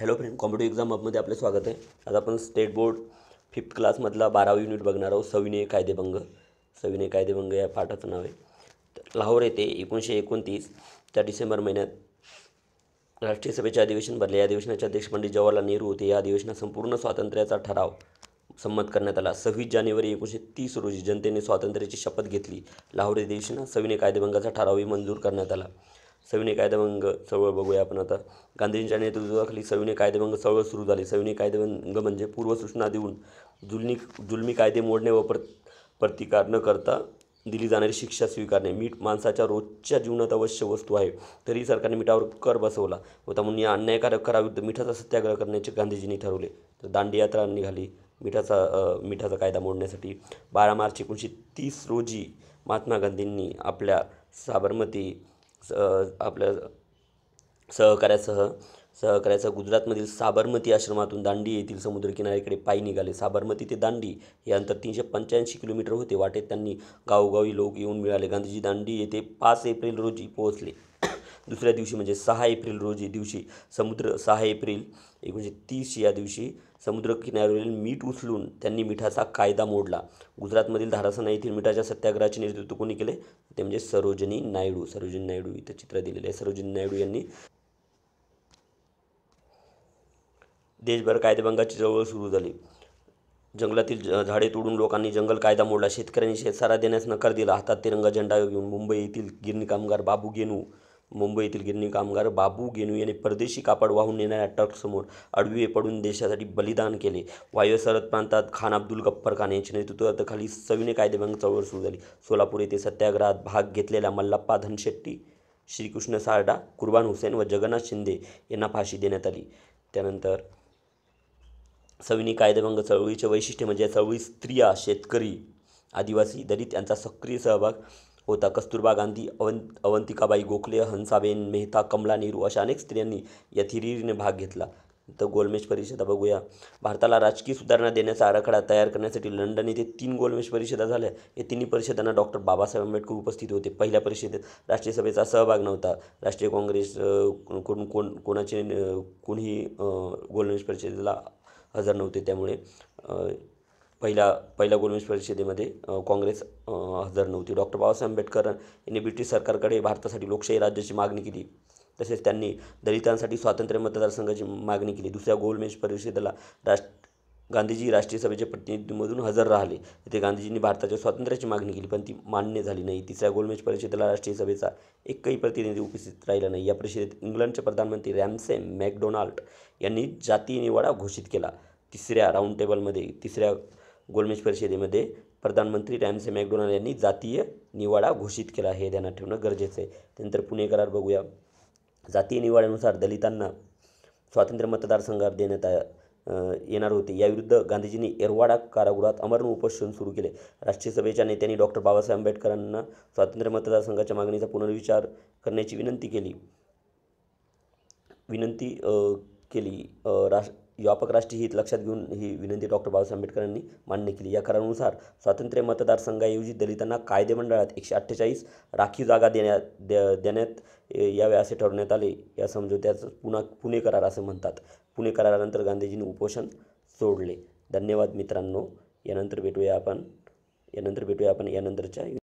hello friend competitive exam अपमध्ये आपलं स्वागत आहे आज आपण स्टेट बोर्ड फिफ्थ क्लासमधला बारावी युनिट बघणार आहोत सविनय कायदेभंग सविनय कायदेभंग या पाठाचं नाव आहे तर लाहोर येथे एकोणीसशे एकोणतीस त्या डिसेंबर महिन्यात राष्ट्रीय सभेचे अधिवेशन भरले या अधिवेशनाचे अध्यक्ष पंडित म्हणजे जवाहरलाल नेहरू होते या अधिवेशनात संपूर्ण स्वातंत्र्याचा ठराव संमत करण्यात आला सव्वीस जानेवारी एकोणीसशे तीस रोजी जनतेने स्वातंत्र्याची शपथ घेतली लाहोर अधिवेशनात सविनय कायदेभंगाचा ठरावही मंजूर करण्यात आला सविनय कायदेभंग चळवळ बघूया आपण आता गांधीजींच्या नेतृत्वाखाली सविनय कायदेभंग चळवळ सुरू झाली सविनय कायदेभंग म्हणजे पूर्वसूचना देऊन जुलमी जुलमी कायदे मोडणे व प्र प्रतिकार न करता दिली जाणारी शिक्षा स्वीकारणे मीठ माणसाच्या रोजच्या जीवनात अवश्य वस्तू आहे तरी सरकारने मिठावर कर बसवला व त्यामुळे या अन्यायकारक कराविरुद्ध मिठाचा सत्याग्रह करण्याचे गांधीजींनी ठरवले तर दांडी यात्रा निघाली मिठाचा मिठाचा कायदा मोडण्यासाठी बारा मार्च एकोणीसशे तीस रोजी महात्मा गांधींनी आपल्या साबरमती स आपल्या सहकाऱ्यासह सहकार्याचा गुजरातमधील साबरमती आश्रमातून दांडी येथील समुद्रकिनाऱ्याकडे पायी निघाले साबरमती ते दांडी हे अंतर तीनशे पंच्याऐंशी किलोमीटर होते वाटेत त्यांनी गावोगावी लोक येऊन मिळाले गांधीजी दांडी येथे पाच एप्रिल रोजी पोहोचले दुसऱ्या दिवशी म्हणजे सहा एप्रिल रोजी दिवशी समुद्र सहा एप्रिल एकोणीसशे तीस या दिवशी समुद्र किनाऱ्यावरील मीठ उचलून त्यांनी मिठाचा कायदा मोडला गुजरातमधील धारासना येथील मिठाच्या सत्याग्रहाचे नेतृत्व कोणी केले ते म्हणजे सरोजनी नायडू सरोजनी नायडू इथं चित्र दिलेले आहे सरोजनी नायडू यांनी देशभर कायदेभंगाची जवळ सुरू झाली जंगलातील झाडे तोडून लोकांनी जंगल कायदा मोडला शेतकऱ्यांनी शेतसारा देण्यास नकार दिला हातात तिरंगा झेंडा घेऊन मुंबई येथील गिरणी कामगार बाबू गेनू मुंबईतील गिरणी कामगार बाबू गेनू यांनी परदेशी कापड वाहून नेणाऱ्या ट्रकसमोर अडवीवे पडून देशासाठी बलिदान केले वायव्य प्रांतात खान अब्दुल गप्पर खान यांच्या नेतृत्वाखाली सविनय कायदेभंग चळवळ सुरू झाली सोलापूर येथे सत्याग्रहात भाग घेतलेल्या मल्लप्पा धनशेट्टी श्रीकृष्ण सारडा कुर्बान हुसेन व जगन्नाथ शिंदे यांना फाशी देण्यात आली त्यानंतर सविनी कायदेभंग चळवळीचे वैशिष्ट्य म्हणजे या स्त्रिया शेतकरी आदिवासी दलित यांचा सक्रिय सहभाग होता कस्तुरबा गांधी अवं अवंतिकाबाई गोखले हंसाबेन मेहता कमला नेहरू अशा अनेक स्त्रियांनी या थिरीने भाग घेतला तर गोलमेज परिषदा बघूया भारताला राजकीय सुधारणा देण्याचा आराखडा तयार करण्यासाठी लंडन येथे तीन गोलमेज परिषदा झाल्या या तिन्ही परिषदांना डॉक्टर बाबासाहेब आंबेडकर उपस्थित होते पहिल्या परिषदेत राष्ट्रीय सभेचा सहभाग नव्हता राष्ट्रीय काँग्रेस कोण कोण कोणाचे कोणीही गोलमेज परिषदेला हजर नव्हते त्यामुळे पहिला पहिल्या गोलमेज परिषदेमध्ये काँग्रेस हजर नव्हती डॉक्टर बाबासाहेब आंबेडकर यांनी ब्रिटिश सरकारकडे भारतासाठी लोकशाही राज्याची मागणी केली तसेच त्यांनी दलितांसाठी स्वातंत्र्य मतदारसंघाची मागणी केली दुसऱ्या गोलमेज परिषदेला राष्ट्र गांधीजी राष्ट्रीय सभेच्या प्रतिनिधीमधून हजर राहिले ते गांधीजींनी भारताच्या स्वातंत्र्याची मागणी केली पण ती मान्य झाली नाही तिसऱ्या गोलमेज परिषदेला राष्ट्रीय सभेचा एकही प्रतिनिधी उपस्थित राहिला नाही या परिषदेत इंग्लंडचे प्रधानमंत्री रॅमसे मॅकडोनाल्ड यांनी जातीय निवाडा घोषित केला तिसऱ्या राऊंड टेबलमध्ये तिसऱ्या गोलमेज परिषदेमध्ये प्रधानमंत्री रॅमसे मॅकडोनाल्ड यांनी जातीय निवाडा घोषित केला हे ध्यानात ठेवणं गरजेचं आहे त्यानंतर पुणे करार बघूया जातीय निवाड्यानुसार दलितांना स्वातंत्र्य मतदारसंघात देण्यात येणार होते याविरुद्ध गांधीजींनी एरवाडा कारागृहात अमरण उपोषण सुरू केले राष्ट्रीय सभेच्या नेत्यांनी डॉक्टर बाबासाहेब आंबेडकरांना स्वातंत्र्य मतदारसंघाच्या मागणीचा पुनर्विचार करण्याची विनंती केली विनंती केली राष्ट्र व्यापक राष्ट्रीय हित लक्षात घेऊन ही विनंती डॉक्टर बाबासाहेब आंबेडकरांनी मान्य केली या करारानुसार स्वातंत्र्य मतदारसंघाऐवजी दलितांना कायदेमंडळात एकशे अठ्ठेचाळीस राखीव जागा देण्यात देण्यात यावे असे ठरवण्यात आले या समझोत्याचं पुन्हा पुणे करार असं म्हणतात पुणे करारानंतर गांधीजींनी उपोषण सोडले धन्यवाद मित्रांनो यानंतर भेटूया आपण यानंतर भेटूया आपण यानंतरच्या